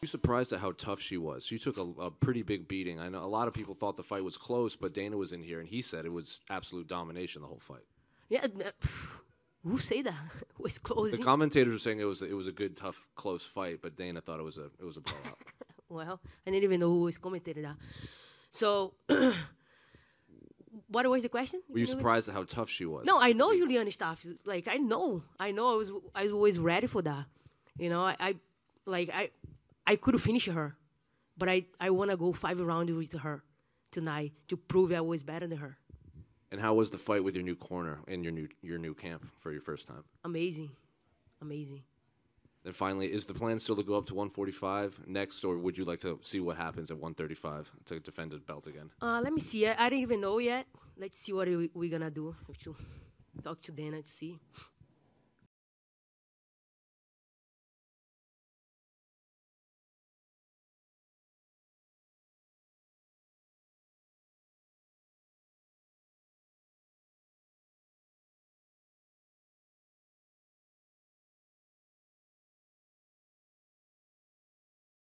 you surprised at how tough she was? She took a, a, pretty big beating. I know a lot of people thought the fight was close, but Dana was in here and he said it was absolute domination the whole fight. Yeah, uh, who say that? It was close. The commentators were saying it was it was a good, tough, close fight, but Dana thought it was a it was a blowout. well, I didn't even know who was commentating that. So. what was the question? Were you, you surprised at how tough she was? No, I know Juliana Staff. Like I know, I know. I was I was always ready for that. You know, I, I like I I could finish her, but I, I want to go five rounds with her tonight to prove I was better than her. And how was the fight with your new corner and your new your new camp for your first time? Amazing, amazing. And finally, is the plan still to go up to 145 next, or would you like to see what happens at 135 to defend the belt again? Uh, let me see. I, I don't even know yet. Let's see what we're we going to do. have to talk to Dana to see.